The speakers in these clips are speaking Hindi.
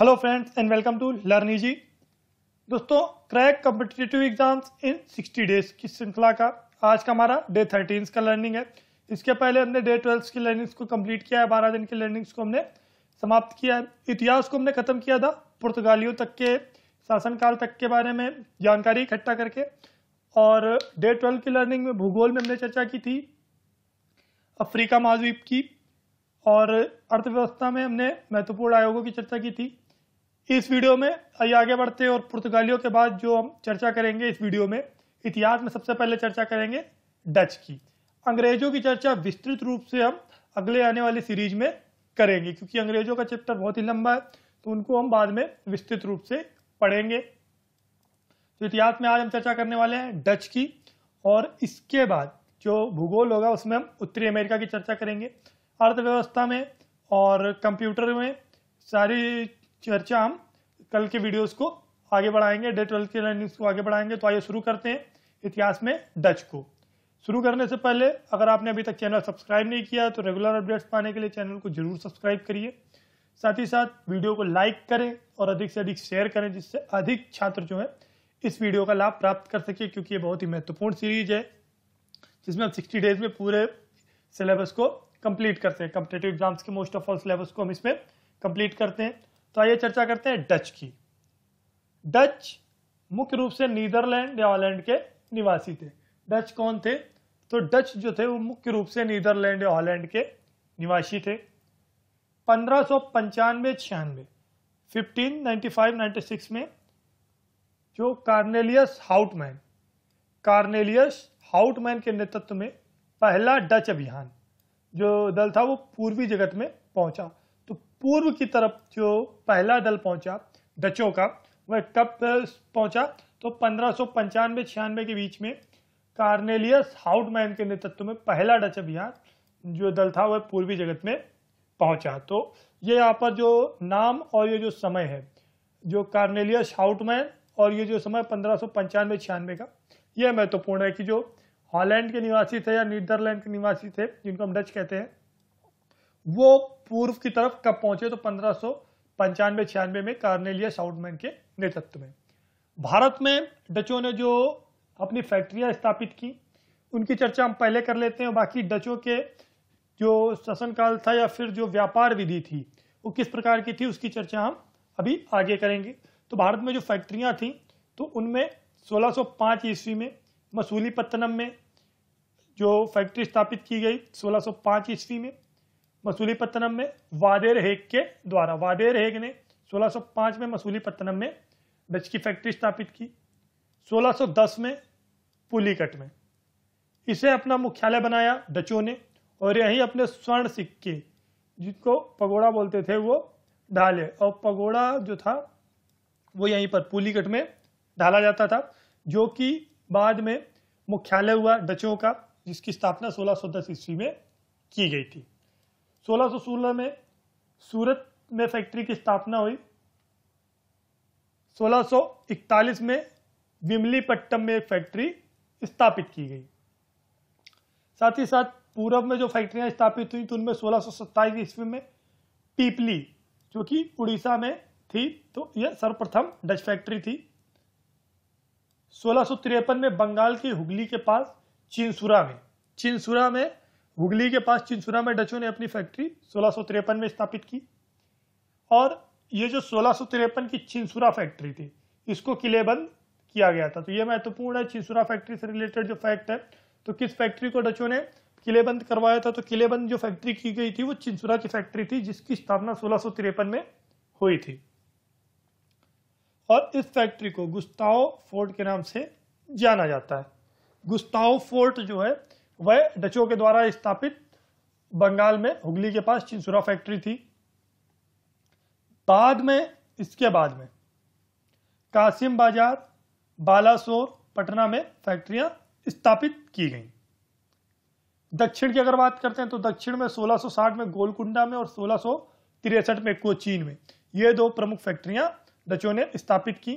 hello friends and welcome to learn G दोस्तों crack competitive exams in 60 days की श्रृंखला का आज का हमारा डे थर्टीन का लर्निंग है इसके पहले हमने डे ट्वेल्व की लर्निंग्स को कंप्लीट किया है बारह दिन की लर्निंग्स को हमने समाप्त किया है इतिहास को हमने खत्म किया था पुर्तगालियों तक के शासनकाल तक के बारे में जानकारी इकट्ठा करके और डे ट्वेल्व की लर्निंग में भूगोल में हमने चर्चा की थी अफ्रीका महाद्वीप की और अर्थव्यवस्था में हमने महत्वपूर्ण आयोगों की चर्चा की थी इस वीडियो में आइए आगे बढ़ते हैं और पुर्तगालियों के बाद जो हम चर्चा करेंगे इस वीडियो में इतिहास में सबसे पहले चर्चा करेंगे डच की अंग्रेजों की चर्चा विस्तृत रूप से हम अगले आने वाली सीरीज में करेंगे क्योंकि अंग्रेजों का चैप्टर बहुत ही लंबा है तो उनको हम बाद में विस्तृत रूप से पढ़ेंगे तो इतिहास में आज हम चर्चा करने वाले हैं डच की और इसके बाद जो भूगोल होगा उसमें हम उत्तरी अमेरिका की चर्चा करेंगे अर्थव्यवस्था में और कंप्यूटर में सारी चर्चा हम कल के वीडियोस को आगे बढ़ाएंगे डे ट्वेल्थ के लर्निंग्स को आगे बढ़ाएंगे तो आइए शुरू करते हैं इतिहास में डच को शुरू करने से पहले अगर आपने अभी तक चैनल सब्सक्राइब नहीं किया तो रेगुलर अपडेट्स पाने के लिए चैनल को जरूर सब्सक्राइब करिए साथ ही साथ वीडियो को लाइक करें और अधिक से अधिक शेयर करें जिससे अधिक छात्र जो है इस वीडियो का लाभ प्राप्त कर सके क्योंकि ये बहुत ही महत्वपूर्ण सीरीज है जिसमें हम सिक्सटी डेज में पूरे सिलेबस को कंप्लीट करते हैं कम्पिटेटिव एग्जाम्स के मोस्ट ऑफ ऑल सिलेबस को हम इसमें कंप्लीट करते हैं तो आइए चर्चा करते हैं डच की डच मुख्य रूप से नीदरलैंड या हॉलैंड के निवासी थे डच कौन थे तो डच जो थे वो मुख्य रूप से नीदरलैंड या हॉलैंड के निवासी थे पंद्रह सौ पंचानवे छियानवे fifteen ninety five ninety six में जो कार्नेलियस हाउटमैन कार्नेलियस हाउटमैन के नेतृत्व में पहला डच अभियान जो दल था वो पूर्वी जगत में पहुंचा पूर्व की तरफ जो पहला दल पहुंचा डचों का वह कब पहुंचा तो पंद्रह सौ पंचानवे छियानवे के बीच में कार्नेलियस हाउटमैन के नेतृत्व में पहला डच अभियान जो दल था वह पूर्वी जगत में पहुंचा तो ये यहाँ पर जो नाम और ये जो समय है जो कार्नेलियस हाउटमैन और ये जो समय पंद्रह सौ पंचानवे छियानवे का यह महत्वपूर्ण है कि जो हॉलैंड के निवासी थे या नीदरलैंड के निवासी थे जिनको हम डच कहते हैं वो पूर्व की तरफ कब पहुंचे तो पंद्रह सो पंचानवे छियानवे में कार्नेलिया साउंडमैन के नेतृत्व में भारत में डचों ने जो अपनी फैक्ट्रियां स्थापित की उनकी चर्चा हम पहले कर लेते हैं बाकी डचों के जो शासनकाल था या फिर जो व्यापार विधि थी वो किस प्रकार की थी उसकी चर्चा हम अभी आगे करेंगे तो भारत में जो फैक्ट्रियां थी तो उनमें 1605 ईस्वी में मसूलीपत्तनम में जो फैक्ट्री स्थापित की गई 1605 ईस्वी में मसूलीपत्तनम में वादेर हेग के द्वारा वादेर हेग ने 1605 में मसूली पत्तनम में डच की फैक्ट्री स्थापित की 1610 में पुलिकट में इसे अपना मुख्यालय बनाया डचों ने और यहीं अपने स्वर्ण सिक्के जिसको पगोड़ा बोलते थे वो ढाले और पगोड़ा जो था वो यहीं पर पुलिकट में ढाला जाता था जो कि बाद में मुख्यालय हुआ डचों का जिसकी स्थापना 1610 ईस्वी में की गई थी सोलह में सूरत में फैक्ट्री की स्थापना हुई 1641 में विमलीपट्टम में एक फैक्ट्री स्थापित की गई साथ ही साथ पूरब में जो फैक्ट्रियां स्थापित हुई तो उनमें सोलह सौ ईस्वी में पीपली जो कि उड़ीसा में थी तो यह सर्वप्रथम डच फैक्ट्री थी सोलह में बंगाल की हुगली के पास चिंसुरा में चिंसुरा में हुगली के पास चिंसुरा में डचों ने अपनी फैक्ट्री सोलह में स्थापित की और ये जो सोलह की चिंसुरा फैक्ट्री थी इसको किलेबंद किया गया था तो ये महत्वपूर्ण है चिंसुरा फैक्ट्री से रिलेटेड जो फैक्ट है तो किस फैक्ट्री को डचों ने किलेबंद करवाया था तो किलेबंद जो फैक्ट्री की गई थी वो चिंसुरा की फैक्ट्री थी जिसकी स्थापना सोलह में हुई थी और इस फैक्ट्री को गुस्ताओ फोर्ट के नाम से जाना जाता है गुस्ताओ फोर्ट जो है वह डचों के द्वारा स्थापित बंगाल में हुगली के पास चिंसुरा फैक्ट्री थी बाद में इसके बाद में कासिम बाजार बालासोर पटना में फैक्ट्रियां स्थापित की गईं दक्षिण की अगर बात करते हैं तो दक्षिण में 1660 में गोलकुंडा में और सोलह में कोचीन में ये दो प्रमुख फैक्ट्रियां डचों ने स्थापित की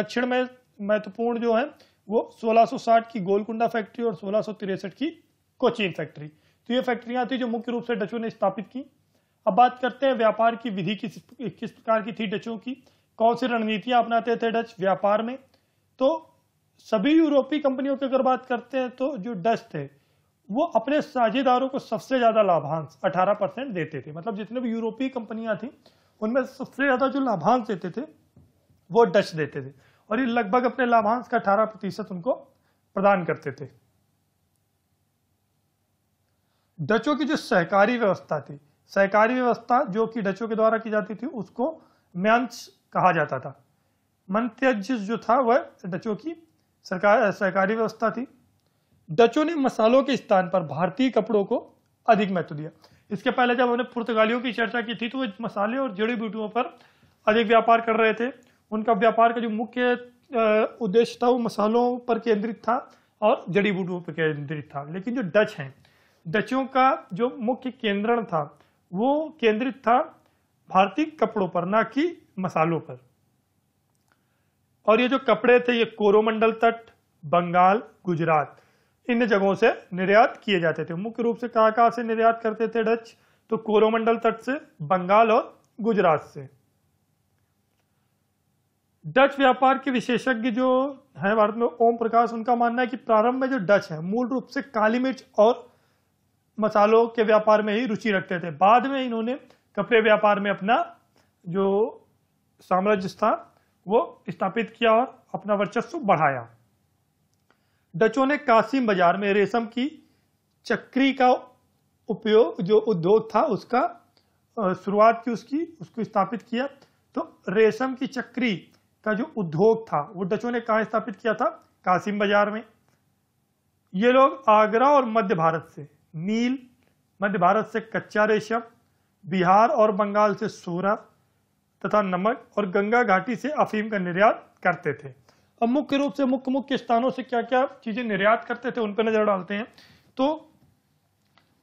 दक्षिण में महत्वपूर्ण जो है वो 1660 की गोलकुंडा फैक्ट्री और सोलह की कोचीन फैक्ट्री तो ये फैक्ट्रियां थी जो मुख्य रूप से डचों ने स्थापित की अब बात करते हैं व्यापार की विधि किस किस प्रकार की थी डचों की कौन सी रणनीतियां अपनाते थे डच व्यापार में तो सभी यूरोपीय कंपनियों की अगर बात करते हैं तो जो डच थे वो अपने साझेदारों को सबसे ज्यादा लाभांश 18 परसेंट देते थे मतलब जितने भी यूरोपीय कंपनियां थी उनमें सबसे ज्यादा जो लाभांश देते थे वो डच देते थे और ये लगभग अपने लाभांश का अठारह प्रतिशत उनको प्रदान करते थे डचों की जो सहकारी व्यवस्था थी सहकारी व्यवस्था जो कि डचों के द्वारा की जाती थी उसको म्यांश कहा जाता था मंत्यज जो था वह डचों की सरकार सहकारी व्यवस्था थी डचों ने मसालों के स्थान पर भारतीय कपड़ों को अधिक महत्व दिया इसके पहले जब हमने पुर्तगालियों की चर्चा की थी तो वह मसाले और जड़ी बूटियों पर अधिक व्यापार कर रहे थे उनका व्यापार का जो मुख्य उद्देश्य था वो मसालों पर केंद्रित था और जड़ी बूटियों पर केंद्रित था लेकिन जो डच हैं डचों का जो मुख्य केंद्रण था वो केंद्रित था भारतीय कपड़ों पर ना कि मसालों पर और ये जो कपड़े थे ये कोरोमंडल तट बंगाल गुजरात इन जगहों से निर्यात किए जाते थे मुख्य रूप से कहाँ कहाँ से निर्यात करते थे डच तो कोरोमंडल तट से बंगाल और गुजरात से डच व्यापार के विशेषज्ञ जो हैं भारत में ओम प्रकाश उनका मानना है कि प्रारंभ में जो डच हैं मूल रूप से काली मिर्च और मसालों के व्यापार में ही रुचि रखते थे बाद में इन्होंने कपड़े व्यापार में अपना जो साम्राज्य था वो स्थापित किया और अपना वर्चस्व बढ़ाया डचों ने कासिम बाजार में रेशम की चक्री का उपयोग जो उद्योग था उसका शुरुआत की उसकी उसको स्थापित किया तो रेशम की चक्री का जो उद्योग था वो डचों ने कहा स्थापित किया था कासिम बाजार में ये लोग आगरा और मध्य भारत से नील मध्य भारत से कच्चा रेशम बिहार और बंगाल से सोरा तथा नमक और गंगा घाटी से अफीम का निर्यात करते थे अब मुख्य रूप से मुख्य मुख्य स्थानों से क्या क्या चीजें निर्यात करते थे उन पर नजर डालते हैं तो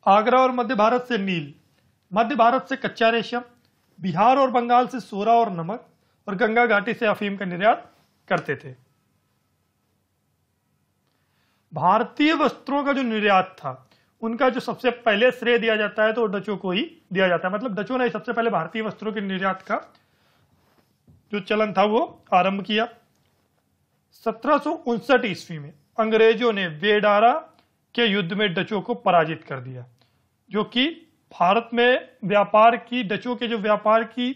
आगरा और मध्य भारत से नील मध्य भारत से कच्चा रेशम बिहार और बंगाल से सोरा और नमक और गंगा घाटी से अफीम का निर्यात करते थे भारतीय वस्त्रों का जो निर्यात था उनका जो सबसे पहले श्रेय दिया जाता है तो डचों को ही दिया जाता है मतलब डचों ने सबसे पहले भारतीय वस्त्रों के निर्यात का जो चलन था वो आरंभ किया सत्रह ईस्वी में अंग्रेजों ने वेडारा के युद्ध में डचों को पराजित कर दिया जो कि भारत में व्यापार की डचों के जो व्यापार की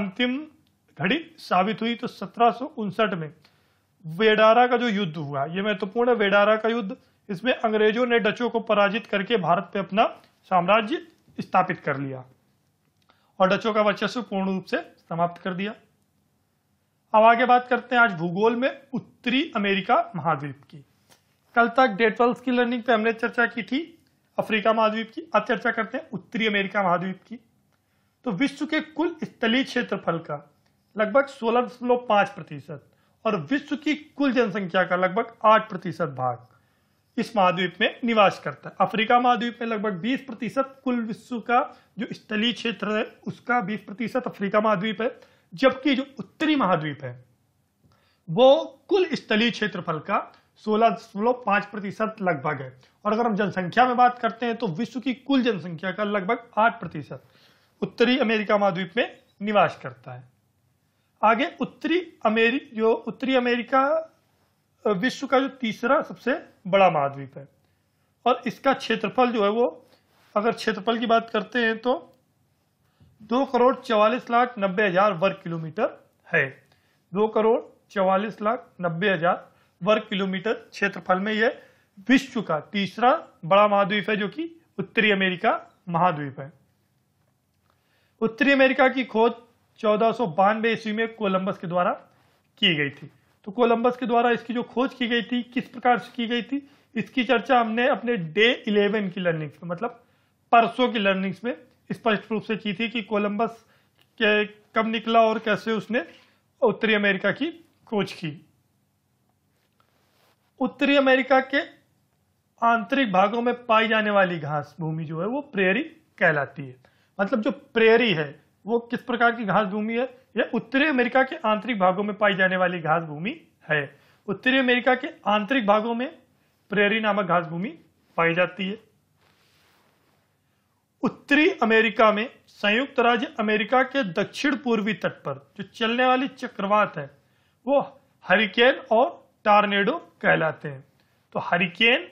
अंतिम घड़ी साबित हुई तो सत्रह में वेडारा का जो युद्ध हुआ ये महत्वपूर्ण है वेडारा का युद्ध इसमें अंग्रेजों ने डचों को पराजित करके भारत पे अपना साम्राज्य स्थापित कर लिया और डचों का वर्चस्व पूर्ण रूप से समाप्त कर दिया अब आगे बात करते हैं आज भूगोल में उत्तरी अमेरिका महाद्वीप की कल तक डे ट्वेल्थ की लर्निंग पे हमने चर्चा की थी अफ्रीका महाद्वीप की अब चर्चा करते हैं उत्तरी अमेरिका महाद्वीप की तो विश्व के कुल स्थलीय क्षेत्रफल का लगभग सोलह दशमलव पांच प्रतिशत और विश्व की कुल जनसंख्या का लगभग आठ प्रतिशत भाग इस महाद्वीप में निवास करता है अफ्रीका महाद्वीप में लगभग 20 प्रतिशत कुल विश्व का जो स्थलीय क्षेत्र है उसका 20 प्रतिशत अफ्रीका महाद्वीप है जबकि जो उत्तरी महाद्वीप है वो कुल स्थलीय क्षेत्रफल का सोलह दशमलव पांच प्रतिशत लगभग है और अगर हम जनसंख्या में बात करते हैं तो विश्व की कुल जनसंख्या का लगभग आठ प्रतिशत उत्तरी अमेरिका महाद्वीप में निवास करता है आगे उत्तरी अमेरिक जो उत्तरी अमेरिका विश्व का जो तीसरा सबसे बड़ा महाद्वीप है और इसका क्षेत्रफल जो है वो अगर क्षेत्रफल की बात करते हैं तो दो करोड़ चवालीस लाख नब्बे हजार वर्ग किलोमीटर है दो करोड़ चवालीस लाख नब्बे हजार वर्ग किलोमीटर क्षेत्रफल में यह विश्व का तीसरा बड़ा महाद्वीप है जो कि उत्तरी अमेरिका महाद्वीप है उत्तरी अमेरिका की खोज चौदह ईस्वी में कोलंबस के द्वारा की गई थी तो कोलंबस के द्वारा इसकी जो खोज की गई थी किस प्रकार से की गई थी इसकी चर्चा हमने अपने डे इलेवन की लर्निंग्स में मतलब परसों की लर्निंग्स में स्पष्ट रूप से की थी कि कोलंबस के कब निकला और कैसे उसने उत्तरी अमेरिका की खोज की उत्तरी अमेरिका के आंतरिक भागों में पाई जाने वाली घास भूमि जो है वो प्रेरी कहलाती है मतलब जो प्रेरी है वो किस प्रकार की घास भूमि है यह उत्तरी अमेरिका के आंतरिक भागों में पाई जाने वाली घास भूमि है उत्तरी अमेरिका के आंतरिक भागों में प्रेरी नामक घास भूमि पाई जाती है उत्तरी अमेरिका में संयुक्त राज्य अमेरिका के दक्षिण पूर्वी तट पर जो चलने वाली चक्रवात है वो हरिकेन और टारनेडो कहलाते हैं तो हरिकेन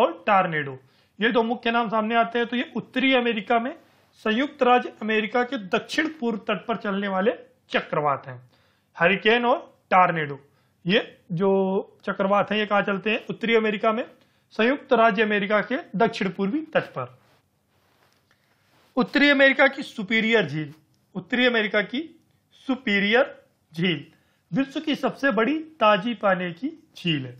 और टारनेडो ये दो मुख्य नाम सामने आते हैं तो ये उत्तरी अमेरिका में संयुक्त राज्य अमेरिका के दक्षिण पूर्व तट पर चलने वाले चक्रवात हैं हरिकेन और टारनेडो ये जो चक्रवात हैं ये कहाँ चलते हैं उत्तरी अमेरिका में संयुक्त राज्य अमेरिका के दक्षिण पूर्वी तट पर उत्तरी अमेरिका की सुपीरियर झील उत्तरी अमेरिका की सुपीरियर झील विश्व की सबसे बड़ी ताजी पानी की झील है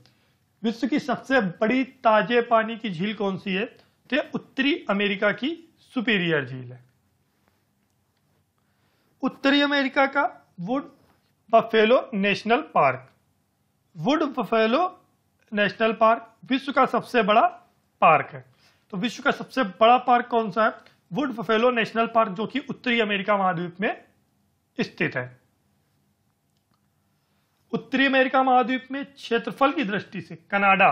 विश्व की सबसे बड़ी ताजे पानी की झील कौन सी है तो उत्तरी अमेरिका की सुपीरियर झील है उत्तरी अमेरिका का wood buffalo national park wood buffalo national park विश्व का सबसे बड़ा पार्क है तो विश्व का सबसे बड़ा पार्क कौन सा है वुड बफेलो नेशनल पार्क जो कि उत्तरी अमेरिका महाद्वीप में स्थित है उत्तरी अमेरिका महाद्वीप में क्षेत्रफल की दृष्टि से कनाडा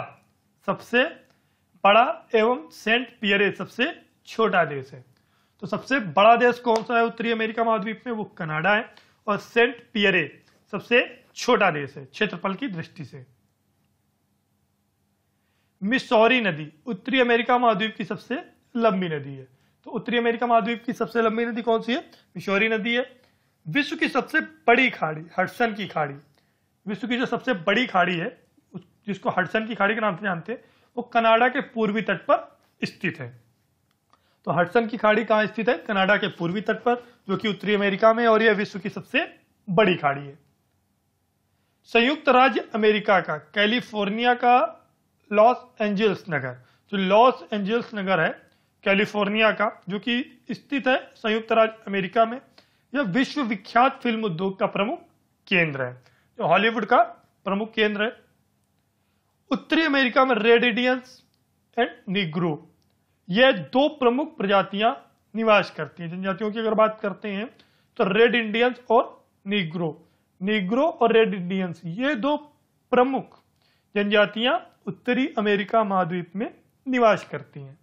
सबसे बड़ा एवं सेंट पियरे सबसे छोटा देश है तो सबसे बड़ा देश कौन सा है उत्तरी अमेरिका महाद्वीप में वो कनाडा है और सेंट पियरे सबसे छोटा देश है क्षेत्रफल की दृष्टि से मिसौरी नदी उत्तरी अमेरिका महाद्वीप की सबसे लंबी नदी है तो उत्तरी अमेरिका महाद्वीप की सबसे लंबी नदी कौन सी है मिसौरी नदी है विश्व की सबसे बड़ी खाड़ी हडसन की खाड़ी विश्व की जो सबसे बड़ी खाड़ी है जिसको हडसन की खाड़ी के नाम से जानते हैं वो कनाडा के पूर्वी तट पर स्थित है तो हटसन की खाड़ी कहाँ स्थित है कनाडा के पूर्वी तट पर जो कि उत्तरी अमेरिका में और यह विश्व की सबसे बड़ी खाड़ी है संयुक्त राज्य अमेरिका का कैलिफोर्निया का लॉस एंजल्स नगर जो लॉस एंजल्स नगर है कैलिफोर्निया का जो कि स्थित है संयुक्त राज्य अमेरिका में यह विश्व विख्यात फिल्म उद्योग का प्रमुख केंद्र है जो हॉलीवुड का प्रमुख केंद्र है उत्तरी अमेरिका में रेड इंडियंस एंड निग्रो ये दो प्रमुख प्रजातियां निवास करती हैं जनजातियों की अगर बात करते हैं तो रेड इंडियंस और निग्रो निग्रो और रेड इंडियंस ये दो प्रमुख जनजातियां उत्तरी अमेरिका महाद्वीप में निवास करती हैं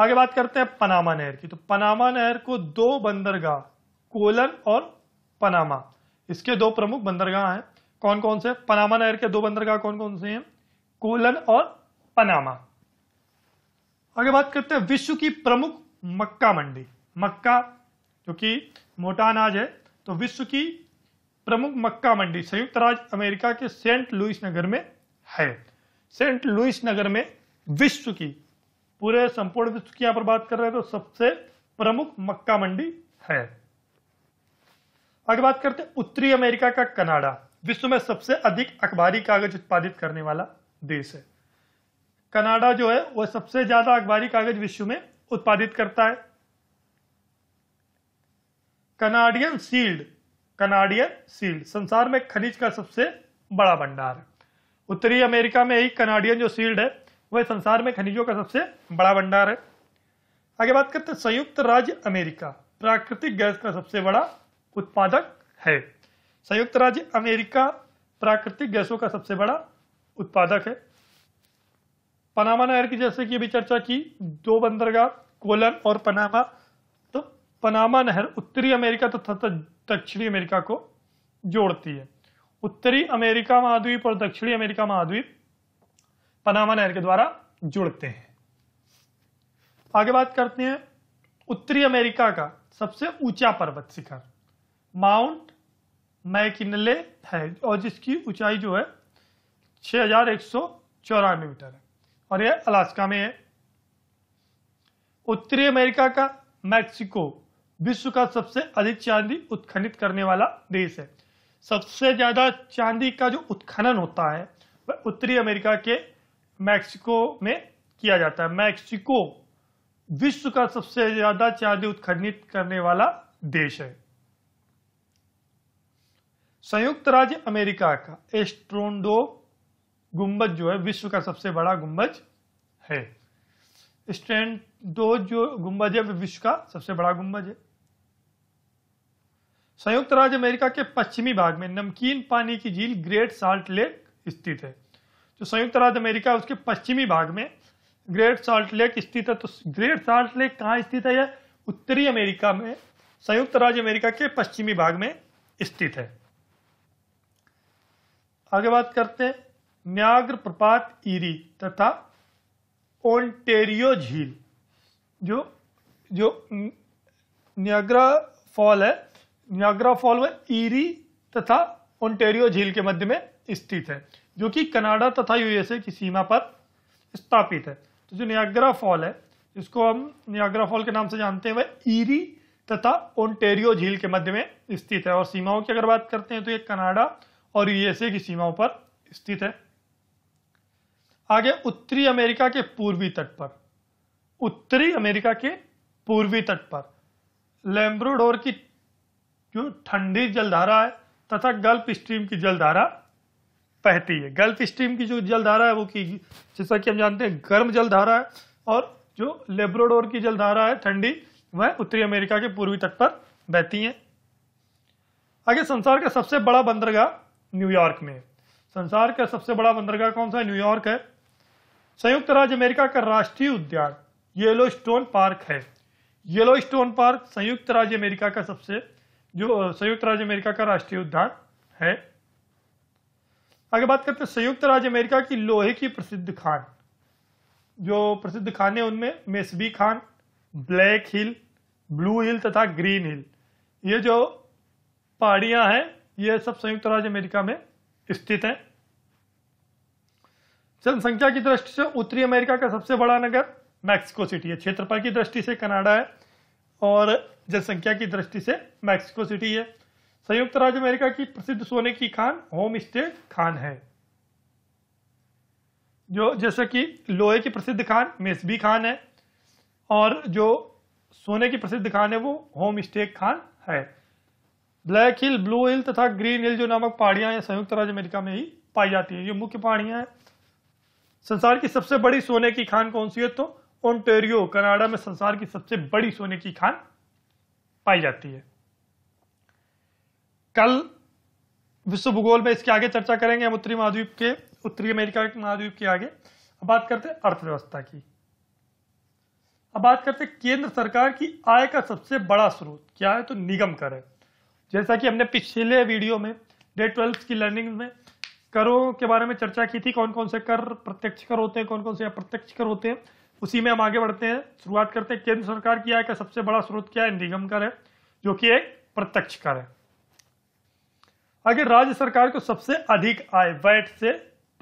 आगे बात करते हैं पनामा नहर की तो पनामा नहर को दो बंदरगाह कोलन और पनामा इसके दो प्रमुख बंदरगाह हैं कौन कौन से पनामा नहर के दो बंदरगाह कौन कौन से हैं कोलन और पनामा आगे बात करते हैं विश्व की प्रमुख मक्का मंडी मक्का क्योंकि मोटा अनाज है तो विश्व की प्रमुख मक्का मंडी संयुक्त राज्य अमेरिका के सेंट लुइस नगर में है सेंट लुइस नगर में विश्व की पूरे संपूर्ण विश्व की यहां पर बात कर रहे हैं तो सबसे प्रमुख मक्का मंडी है आगे बात करते हैं उत्तरी अमेरिका का कनाडा विश्व में सबसे अधिक अखबारी कागज उत्पादित करने वाला देश है कनाडा जो है वह सबसे ज्यादा अखबारी कागज विश्व में उत्पादित करता है कनाडियन सील्ड कनाडियन सील्ड संसार में खनिज का सबसे बड़ा भंडार है उत्तरी अमेरिका में ही कनाडियन जो सील्ड है वह संसार में खनिजों का सबसे बड़ा भंडार है आगे बात करते हैं संयुक्त राज्य अमेरिका प्राकृतिक गैस का सबसे बड़ा उत्पादक है संयुक्त राज्य अमेरिका प्राकृतिक गैसों का सबसे बड़ा उत्पादक है पनामा नहर की जैसे कि अभी चर्चा की दो बंदरगाह कोलन और पनामा तो पनामा नहर उत्तरी अमेरिका तथा दक्षिणी अमेरिका को जोड़ती है उत्तरी अमेरिका महाद्वीप और दक्षिणी अमेरिका महाद्वीप पनामा नहर के द्वारा जुड़ते हैं आगे बात करते हैं उत्तरी अमेरिका का सबसे ऊंचा पर्वत शिखर माउंट मैकिनले है और जिसकी ऊंचाई जो है छह हजार एक सौ चौरानवे मीटर है और ये अलास्का में है उत्तरी अमेरिका का मैक्सिको विश्व का सबसे अधिक चांदी उत्खनित करने वाला देश है सबसे ज्यादा चांदी का जो उत्खनन होता है वह उत्तरी अमेरिका के मैक्सिको में किया जाता है मैक्सिको विश्व का सबसे ज्यादा चांदी उत्खनित करने वाला देश है संयुक्त राज्य अमेरिका का एस्ट्रोंडो गुंबद जो है विश्व का सबसे बड़ा गुंबज है स्टैंड दो जो गुंबज है विश्व का सबसे बड़ा गुंबज है संयुक्त राज्य अमेरिका के पश्चिमी भाग में नमकीन पानी की झील ग्रेट साल्ट लेक स्थित है जो संयुक्त राज्य अमेरिका उसके पश्चिमी भाग में ग्रेट साल्ट लेक स्थित है तो ग्रेट साल्ट लेक कहा स्थित है यह उत्तरी अमेरिका में संयुक्त राज्य अमेरिका के पश्चिमी भाग में स्थित है आगे बात करते हैं न्याग्र प्रपात ईरी तथा ओंटेरियो झील जो जो न्याग्रा फॉल है न्याग्रा फॉल वह ईरी तथा ओंटेरियो झील के मध्य में स्थित है जो कि कनाडा तथा यूएसए की सीमा पर स्थापित है तो जो न्याग्रा फॉल है जिसको हम न्याग्रा फॉल के नाम से जानते हैं वह ईरी तथा ओंटेरियो झील के मध्य में स्थित है और सीमाओं की अगर बात करते हैं तो ये कनाडा और यूएसए की सीमाओं पर स्थित है आगे उत्तरी अमेरिका के पूर्वी तट पर उत्तरी अमेरिका के पूर्वी तट पर लेम्ब्रोडोर की जो ठंडी जलधारा है तथा गल्फ स्ट्रीम की जलधारा बहती है गल्फ स्ट्रीम की जो जलधारा है वो की जैसा कि हम जानते हैं गर्म जलधारा है और जो लेब्रोडोर की जलधारा है ठंडी वह उत्तरी अमेरिका के पूर्वी तट पर बहती है आगे संसार का सबसे बड़ा बंदरगाह न्यूयॉर्क में संसार का सबसे बड़ा बंदरगाह कौन सा है न्यूयॉर्क है संयुक्त राज्य अमेरिका का राष्ट्रीय उद्यान येलोस्टोन पार्क है येलोस्टोन पार्क संयुक्त राज्य अमेरिका का सबसे जो संयुक्त राज्य अमेरिका का राष्ट्रीय उद्यान है आगे बात करते हैं संयुक्त राज्य अमेरिका की लोहे की प्रसिद्ध खान जो प्रसिद्ध खान है उनमें मेसबी खान ब्लैक हिल ब्लू हिल तथा ग्रीन हिल ये जो पहाड़ियां हैं ये सब संयुक्त राज्य अमेरिका में स्थित हैं जनसंख्या की दृष्टि से उत्तरी अमेरिका का सबसे बड़ा नगर मैक्सिको सिटी है क्षेत्रफल की दृष्टि से कनाडा है और जनसंख्या की दृष्टि से मैक्सिको सिटी है संयुक्त राज्य अमेरिका की प्रसिद्ध सोने की खान होम स्टेट खान है जो जैसे कि लोहे की प्रसिद्ध खान मेसबी खान है और जो सोने की प्रसिद्ध खान है वो होम स्टे खान है ब्लैक हिल ब्लू हिल तथा ग्रीन हिल जो नामक पहाड़ियां संयुक्त राज्य अमेरिका में ही पाई जाती है ये मुख्य पहाड़ियां हैं संसार की सबसे बड़ी सोने की खान कौन सी है तो ओंटेरियो कनाडा में संसार की सबसे बड़ी सोने की खान पाई जाती है कल विश्व भूगोल में इसके आगे चर्चा करेंगे हम उत्तरी महाद्वीप के उत्तरी अमेरिका के महाद्वीप के आगे अब बात करते हैं अर्थव्यवस्था की अब बात करते हैं केंद्र सरकार की आय का सबसे बड़ा स्रोत क्या है तो निगम कर है जैसा कि हमने पिछले वीडियो में डे ट्वेल्थ की लर्निंग में करों के बारे में चर्चा की थी कौन कौन से कर प्रत्यक्ष कर होते हैं कौन कौन से अप्रत्यक्ष कर होते हैं उसी में हम आगे बढ़ते हैं शुरुआत करते हैं केंद्र सरकार की आय का सबसे बड़ा स्रोत क्या है निगम कर है जो कि एक प्रत्यक्ष कर है आगे राज्य सरकार को सबसे अधिक आय वैट से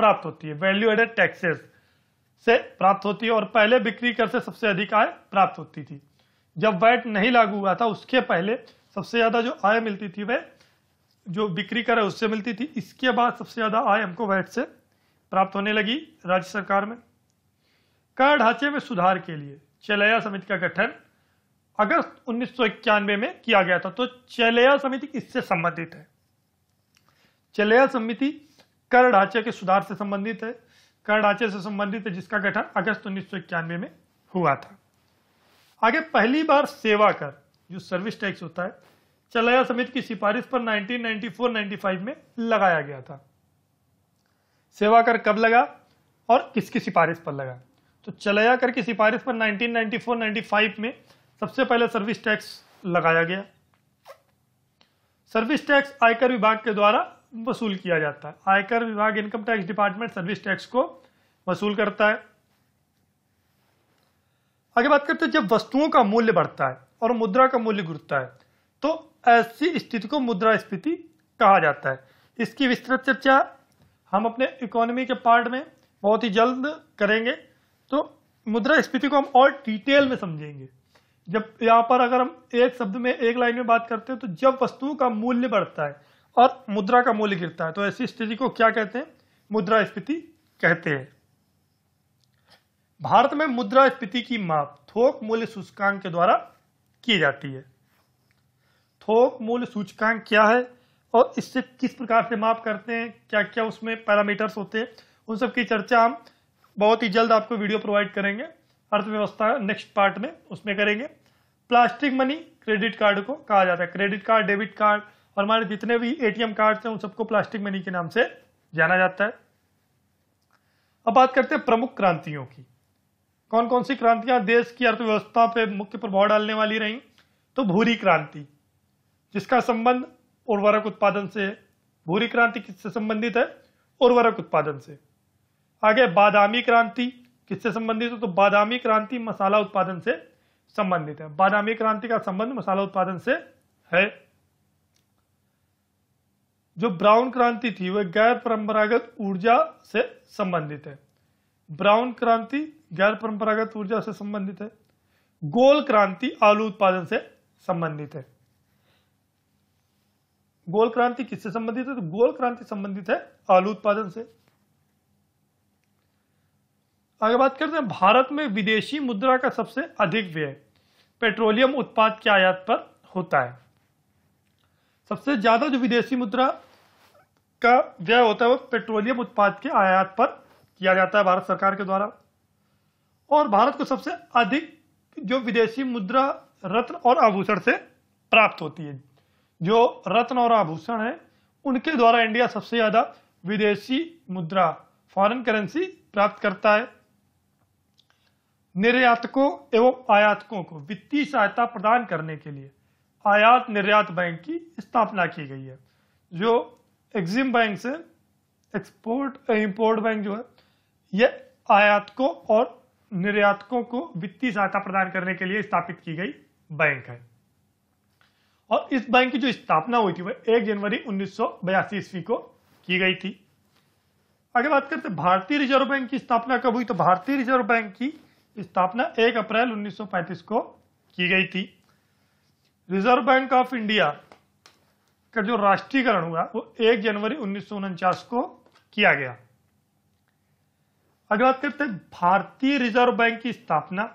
प्राप्त होती है वैल्यू एडेड टैक्सेस से प्राप्त होती है और पहले बिक्री कर से सबसे अधिक आय प्राप्त होती थी जब वैट नहीं लागू हुआ था उसके पहले सबसे ज्यादा जो आय मिलती थी वह जो बिक्री कर है उससे मिलती थी इसके बाद सबसे ज़्यादा आय हमको वैट से प्राप्त होने लगी राज्य सरकार में कर ढांचे में सुधार के लिए चलया समिति का गठन अगस्त उन्नीस में किया गया था तो चलया समिति इससे संबंधित है चलया समिति कर ढांचे के सुधार से संबंधित है कर ढांचे से संबंधित है जिसका गठन अगस्त उन्नीस में हुआ था आगे पहली बार सेवा कर जो सर्विस टैक्स होता है चलाया समिति की सिफारिश पर 1994-95 में लगाया गया था सेवा कर कब लगा और किसकी सिफारिश पर लगा तो चलाया कर की सिफारिश पर 1994-95 में सबसे पहले सर्विस टैक्स लगाया गया सर्विस टैक्स आयकर विभाग के द्वारा वसूल किया जाता है आयकर विभाग income tax department service tax को वसूल करता है आगे बात करते हैं जब वस्तुओं का मूल्य बढ़ता है और मुद्रा का मूल्य घुटता है तो ऐसी स्थिति को स्थिति कहा जाता है इसकी विस्तृत चर्चा हम अपने इकोनॉमी के पार्ट में बहुत ही जल्द करेंगे तो मुद्रास्फीति को हम और डिटेल में समझेंगे जब यहाँ पर अगर हम एक शब्द में एक लाइन में बात करते हैं तो जब वस्तुओं का मूल्य बढ़ता है और मुद्रा का मूल्य गिरता है तो ऐसी स्थिति को क्या कहते हैं मुद्रास्फीति कहते हैं भारत में मुद्रास्फीति की माप थोक मूल्य सूचकांक के द्वारा की जाती है थोक मूल्य सूचकांक क्या है और इससे किस प्रकार से माप करते हैं क्या क्या उसमें पैरामीटर्स होते हैं उन सब की चर्चा हम बहुत ही जल्द आपको वीडियो प्रोवाइड करेंगे अर्थव्यवस्था नेक्स्ट पार्ट में उसमें करेंगे प्लास्टिक मनी क्रेडिट कार्ड को कहा जाता है क्रेडिट कार्ड डेबिट कार्ड और हमारे जितने भी एटीएम कार्ड हैं उन सबको प्लास्टिक मनी के नाम से जाना जाता है अब बात करते हैं प्रमुख क्रांतियों की कौन कौन सी क्रांतियां देश की अर्थव्यवस्था पे मुख्य प्रभाव डालने वाली रहीं तो भूरी क्रांति जिसका संबंध उर्वरक उत्पादन से है भूरी क्रांति किससे संबंधित है उर्वरक उत्पादन से आगे बादामी क्रांति किससे संबंधित है तो बादामी क्रांति मसाला उत्पादन से संबंधित है बादामी क्रांति का संबंध मसाला उत्पादन से है जो ब्राउन क्रांति थी वह गैर परंपरागत ऊर्जा से संबंधित है ब्राउन क्रांति गैर परंपरागत ऊर्जा से संबंधित है गोल क्रांति आलू उत्पादन से संबंधित है गोल क्रांति किससे संबंधित है तो गोल क्रांति संबंधित है आलू उत्पादन से आगे बात करते हैं भारत में विदेशी मुद्रा का सबसे अधिक व्यय पेट्रोलियम उत्पाद के आयात पर होता है सबसे ज्यादा जो विदेशी मुद्रा का व्यय होता है वो पेट्रोलियम उत्पाद के आयात पर किया जाता है भारत सरकार के द्वारा और भारत को सबसे अधिक जो विदेशी मुद्रा रत्न और आभूषण से प्राप्त होती है जो रत्न और आभूषण है उनके द्वारा इंडिया सबसे ज्यादा विदेशी मुद्रा फॉरेन करेंसी प्राप्त करता है निर्यातकों एवं आयातकों को वित्तीय सहायता प्रदान करने के लिए आयात निर्यात बैंक की स्थापना की गई है जो एक्जिम बैंक से एक्सपोर्ट इम्पोर्ट बैंक जो है यह आयातकों और निर्यातकों को वित्तीय सहायता प्रदान करने के लिए स्थापित की गई बैंक है और इस बैंक की जो स्थापना हुई थी वह एक जनवरी उन्नीस ईस्वी को की गई थी आगे बात करते भारतीय रिजर्व बैंक की स्थापना कब हुई तो भारतीय रिजर्व बैंक की स्थापना 1 अप्रैल 1935 को की गई थी रिजर्व बैंक ऑफ इंडिया का जो राष्ट्रीयकरण हुआ वो 1 जनवरी उन्नीस को किया गया आगे बात करते भारतीय रिजर्व बैंक की स्थापना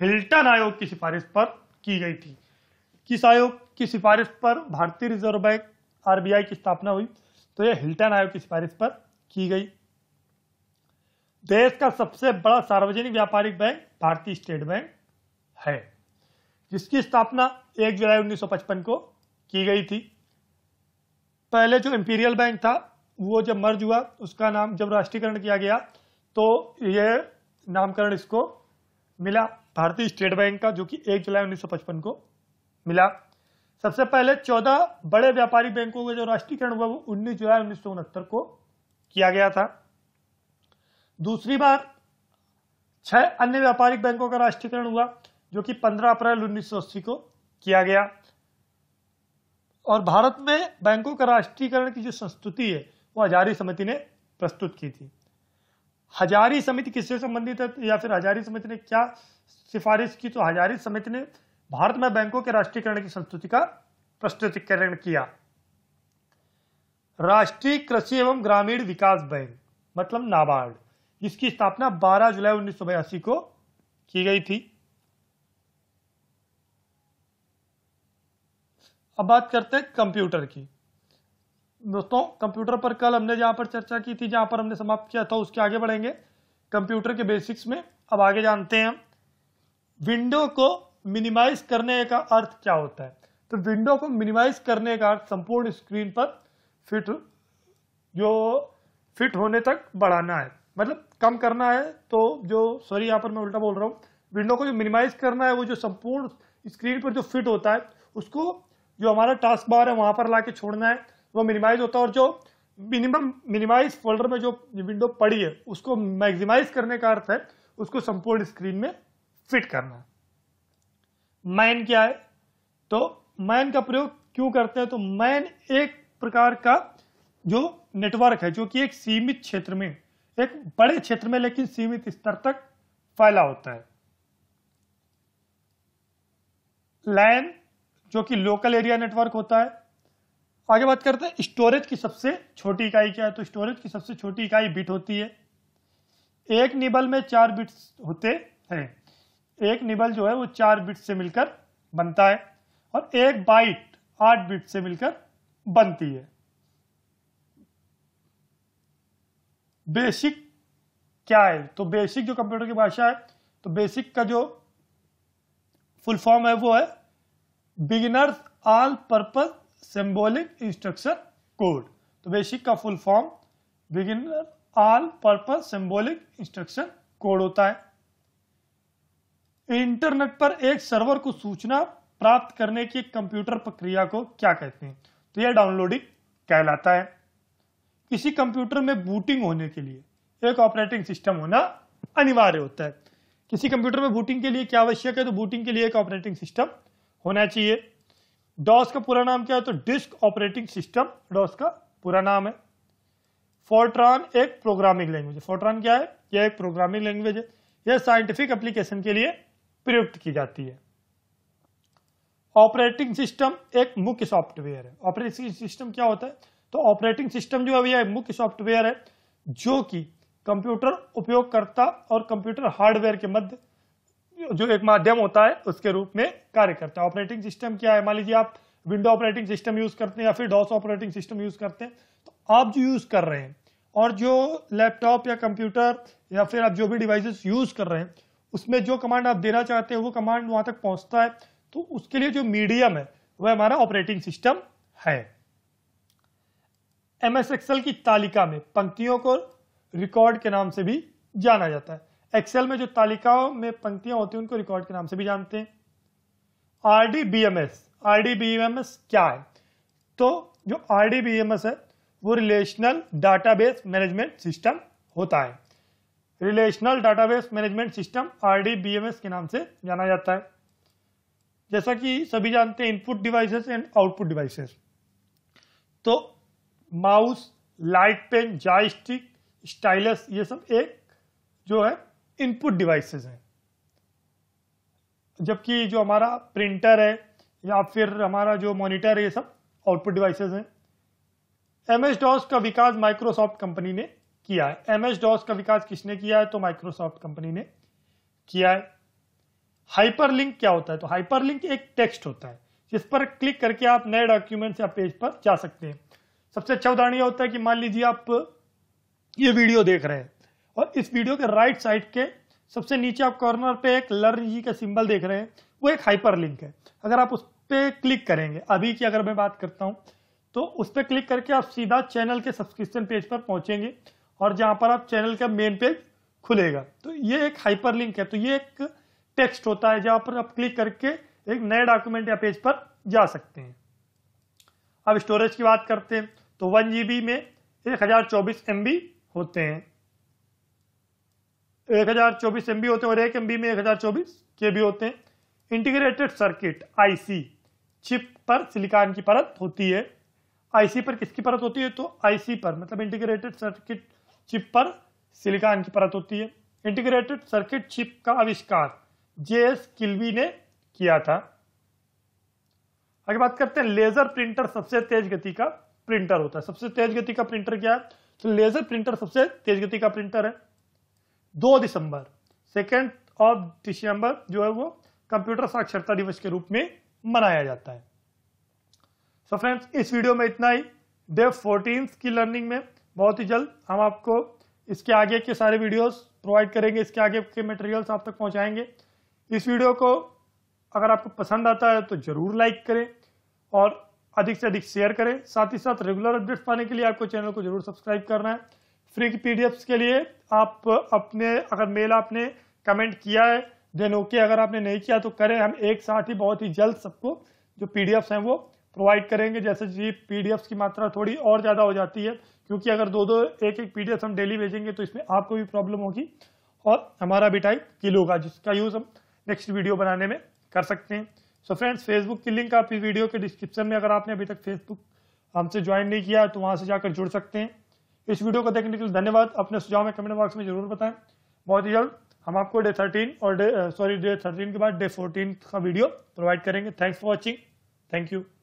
हिल्टन आयोग की सिफारिश पर की गई थी किस आयोग की सिफारिश पर भारतीय रिजर्व बैंक आरबीआई की स्थापना हुई तो यह हिल्टन आयोग की सिफारिश पर की गई देश का सबसे बड़ा सार्वजनिक व्यापारिक बैंक भारतीय स्टेट बैंक है जिसकी स्थापना 1 जुलाई 1955 को की गई थी पहले जो इंपीरियल बैंक था वो जब मर्ज हुआ उसका नाम जब राष्ट्रीयकरण किया गया तो यह नामकरण इसको मिला भारतीय स्टेट बैंक का जो कि 1 जुलाई 1955 को मिला सबसे पहले चौदह बड़े व्यापारी बैंकों का जो राष्ट्रीयकरण हुआ वो उन्नीस जुलाई उन्नीस को किया गया था दूसरी बार छह अन्य व्यापारिक बैंकों का राष्ट्रीयकरण हुआ जो कि 15 अप्रैल उन्नीस को किया गया और भारत में बैंकों का राष्ट्रीयकरण की जो संस्तुति है वो हजारी समिति ने प्रस्तुत की थी हजारी समिति किससे संबंधित है या फिर हजारी समिति ने क्या सिफारिश की तो हजारी समिति ने भारत में बैंकों के राष्ट्रीयकरण की संस्तुति का प्रस्तुतिकरण किया राष्ट्रीय कृषि एवं ग्रामीण विकास बैंक मतलब नाबार्ड जिसकी स्थापना 12 जुलाई उन्नीस को की गई थी अब बात करते हैं कंप्यूटर की दोस्तों कंप्यूटर पर कल हमने जहां पर चर्चा की थी जहां पर हमने समाप्त किया था उसके आगे बढ़ेंगे कंप्यूटर के बेसिक्स में अब आगे जानते हैं विंडो को मिनिमाइज करने का अर्थ क्या होता है तो विंडो को मिनिमाइज करने का अर्थ संपूर्ण स्क्रीन पर फिट जो फिट होने तक बढ़ाना है मतलब कम करना है तो जो सॉरी यहाँ पर मैं उल्टा बोल रहा हूँ विंडो को जो मिनिमाइज करना है वो जो संपूर्ण स्क्रीन पर जो फिट होता है उसको जो हमारा टास्क बार है वहाँ पर ला छोड़ना है वो मिनिमाइज होता है और जो मिनिमम मिनिमाइज फोल्डर में जो विंडो पड़ी है उसको मैक्सिमाइज करने का अर्थ है उसको संपूर्ण स्क्रीन में फिट करना है मैन क्या है तो मैन का प्रयोग क्यों करते हैं तो मैन एक प्रकार का जो नेटवर्क है जो कि एक सीमित क्षेत्र में एक बड़े क्षेत्र में लेकिन सीमित स्तर तक फैला होता है लैन जो कि लोकल एरिया नेटवर्क होता है आगे बात करते हैं स्टोरेज की सबसे छोटी इकाई क्या है तो स्टोरेज की सबसे छोटी इकाई बिट होती है एक निबल में चार बिट्स होते हैं एक निबल जो है वो चार बिट से मिलकर बनता है और एक बाइट आठ बिट से मिलकर बनती है बेसिक क्या है तो बेसिक जो कंप्यूटर की भाषा है तो बेसिक का जो फुल फॉर्म है वो है beginners all purpose symbolic instruction code तो बेसिक का full form beginner all purpose symbolic instruction code होता है इंटरनेट पर एक सर्वर को सूचना प्राप्त करने की कंप्यूटर प्रक्रिया को क्या कहते हैं तो यह डाउनलोडिंग कहलाता है किसी कंप्यूटर में बूटिंग होने के लिए एक ऑपरेटिंग सिस्टम होना अनिवार्य होता है किसी कंप्यूटर में बूटिंग के लिए क्या आवश्यक है तो बूटिंग के लिए एक ऑपरेटिंग सिस्टम होना चाहिए डॉस का पूरा नाम क्या है तो डिस्क ऑपरेटिंग सिस्टम डॉस का पूरा नाम है फोर्ट्रॉन एक प्रोग्रामिंग लैंग्वेज फोर्ट्रॉन क्या है यह एक प्रोग्रामिंग लैंग्वेज है यह साइंटिफिक एप्लीकेशन के लिए प्रयुक्त की जाती है ऑपरेटिंग सिस्टम एक मुख्य सॉफ्टवेयर है ऑपरेटिंग सिस्टम क्या होता है तो ऑपरेटिंग सिस्टम जो है मुख्य सॉफ्टवेयर है जो कि कंप्यूटर उपयोगकर्ता और कंप्यूटर हार्डवेयर के मध्य जो एक माध्यम होता है उसके रूप में कार्य करता है ऑपरेटिंग सिस्टम क्या है मान लीजिए आप विंडो ऑपरेटिंग सिस्टम यूज करते हैं या फिर डॉस ऑपरेटिंग सिस्टम यूज करते हैं तो आप जो यूज कर रहे हैं और जो लैपटॉप या कंप्यूटर या फिर आप जो भी डिवाइसेस यूज कर रहे हैं उसमें जो कमांड आप देना चाहते हैं वो कमांड वहां तक पहुंचता है तो उसके लिए जो मीडियम है वह हमारा ऑपरेटिंग सिस्टम है एम एस एक्सएल की तालिका में पंक्तियों को रिकॉर्ड के नाम से भी जाना जाता है एक्सेल में जो तालिकाओं में पंक्तियां होती हैं उनको रिकॉर्ड के नाम से भी जानते हैं R D B M S R D B M S क्या है तो जो R D B M S है वो रिलेशनल डाटाबेस मैनेजमेंट सिस्टम होता है relational database management system RDBMS के नाम से जाना जाता है जैसा कि सभी जानते हैं input devices and output devices तो mouse light pen joystick stylus ये सब एक जो है इनपुट डिवाइसेस हैं जबकि जो हमारा प्रिंटर है या फिर हमारा जो मॉनिटर है ये सब आउटपुट डिवाइसेस हैं एम एस डॉस का विकास माइक्रोसॉफ्ट कंपनी ने किया है एमएस डॉस का विकास किसने किया है तो माइक्रोसॉफ्ट कंपनी ने किया है हाइपरलिंक क्या होता है तो हाइपरलिंक एक टेक्स्ट होता है जिस पर क्लिक करके आप नए डॉक्यूमेंट या पेज पर जा सकते हैं सबसे अच्छा उदाहरण यह होता है कि मान लीजिए आप ये वीडियो देख रहे हैं और इस वीडियो के राइट साइड के सबसे नीचे आप कॉर्नर पे एक लर्न जी का सिंबल देख रहे हैं वो एक हाइपरलिंक है अगर आप उस पर क्लिक करेंगे अभी की अगर मैं बात करता हूँ तो उस पर क्लिक करके आप सीधा चैनल के सब्सक्रिप्शन पेज पर पहुंचेंगे और जहां पर आप चैनल का मेन पेज खुलेगा तो ये एक हाइपर लिंक है तो ये एक टेक्स्ट होता है जहां पर आप क्लिक करके एक नए डॉक्यूमेंट या पेज पर जा सकते हैं अब स्टोरेज की बात करते हैं तो वन जी में एक हजार चौबीस एम होते हैं एक हजार चौबीस एम होते हैं और एक एम में एक हजार चौबीस के बी होते हैं इंटीग्रेटेड सर्किट आईसी चिप पर सिलिकॉन की परत होती है आईसी पर किसकी परत होती है तो आईसी पर मतलब इंटीग्रेटेड सर्किट चिप पर सिलिकॉन की परत होती है इंटीग्रेटेड सर्किट चिप का आविष्कार जे एस किल्वी ने किया था आगे बात करते हैं लेजर प्रिंटर सबसे तेज गति का प्रिंटर होता है सबसे तेज गति का प्रिंटर क्या है तो लेजर प्रिंटर सबसे तेज गति का प्रिंटर है दो दिसंबर सेकेंड ऑफ दिसंबर जो है वो कंप्यूटर साक्षरता दिवस के रूप में मनाया जाता है सो so फ्रेंड्स इस वीडियो में इतना ही डे फोर्टीन की लर्निंग में बहुत ही जल्द हम आपको इसके आगे के सारे वीडियोस प्रोवाइड करेंगे इसके आगे के मटेरियल्स आप तक पहुंचाएंगे इस वीडियो को अगर आपको पसंद आता है तो ज़रूर लाइक करें और अधिक से अधिक शेयर करें साथ ही साथ रेगुलर अपडेट्स पाने के लिए आपको चैनल को जरूर सब्सक्राइब करना है फ्री की पीडीएफ्स के लिए आप अपने अगर मेल आपने कमेंट किया है देन ओके अगर आपने नहीं किया तो करें हम एक साथ ही बहुत ही जल्द सबको जो पीडीएफ्स हैं वो प्रोवाइड करेंगे जैसे जी पीडीएफ की मात्रा थोड़ी और ज़्यादा हो जाती है क्योंकि अगर दो दो एक एक पीडीएफ हम डेली भेजेंगे तो इसमें आपको भी प्रॉब्लम होगी और हमारा भी टाइप किल होगा जिसका यूज़ हम नेक्स्ट वीडियो बनाने में कर सकते हैं सो फ्रेंड्स फेसबुक की लिंक आप इस वीडियो के डिस्क्रिप्शन में अगर आपने अभी तक फेसबुक हमसे ज्वाइन नहीं किया तो वहाँ से जाकर जुड़ सकते हैं इस वीडियो को देखने के लिए धन्यवाद अपने सुझाव में कमेंट बॉक्स में जरूर बताएं बहुत ही जल्द हम आपको डे थर्टीन और डे सॉरी डे थर्टीन के बाद डे फोर्टीन का वीडियो प्रोवाइड करेंगे thanks for watching thank you